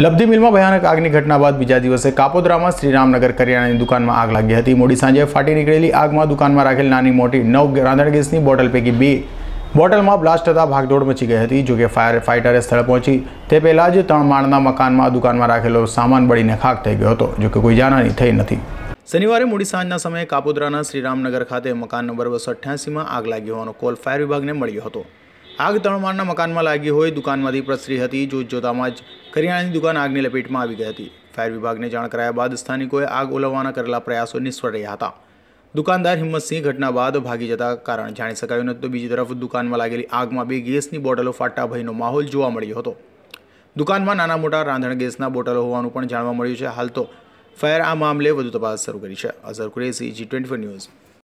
લબ્ધી મિલમાં ભયાનક આગની ઘટના બાદ બીજા દિવસે કાપોદરામાં શ્રીરામનગર કરિયાણાની દુકાનમાં આગ લાગી હતી મોડી સાંજે ફાટી નીકળેલી આગમાં દુકાનમાં રાખેલ નાની મોટી નવ રાંધણ ગેસની બોટલ પૈકી બે બોટલમાં બ્લાસ્ટ થતાં ભાગદોડ મચી ગઈ હતી જોકે ફાયર ફાઇટરે સ્થળે પહોંચી તે પહેલાં જ ત્રણ માળના મકાનમાં દુકાનમાં રાખેલો સામાન બળીને ખાક થઈ ગયો હતો જોકે કોઈ જાનહાની થઈ નથી શનિવારે મોડી સાંજના સમયે કાપોદરાના શ્રીરામનગર ખાતે મકાન નંબર બસો અઠ્યાસીમાં આગ લાગી હોવાનો કોલ ફાયર વિભાગને મળ્યો હતો આગ ત્રણ માળના મકાનમાં લાગી હોય દુકાનમાંથી પ્રસરી હતી જોત જોતામાં જ કરિયાણાની દુકાન આગની લપેટમાં આવી ગઈ હતી ફાયર વિભાગને જાણ કરાયા બાદ સ્થાનિકોએ આગ ઓલવવાના કરેલા પ્રયાસો નિષ્ફળ રહ્યા હતા દુકાનદાર હિંમતસિંહ ઘટના બાદ ભાગી જતા કારણ જાણી શકાયું નહોતું બીજી તરફ દુકાનમાં લાગેલી આગમાં બે ગેસની બોટલો ફાટતા ભયનો માહોલ જોવા મળ્યો હતો દુકાનમાં નાના મોટા રાંધણ ગેસના બોટલો હોવાનું પણ જાણવા મળ્યું છે હાલ તો ફાયર આ મામલે વધુ તપાસ શરૂ કરી છે અઝર કુરેસી જી ટ્વેન્ટી ન્યૂઝ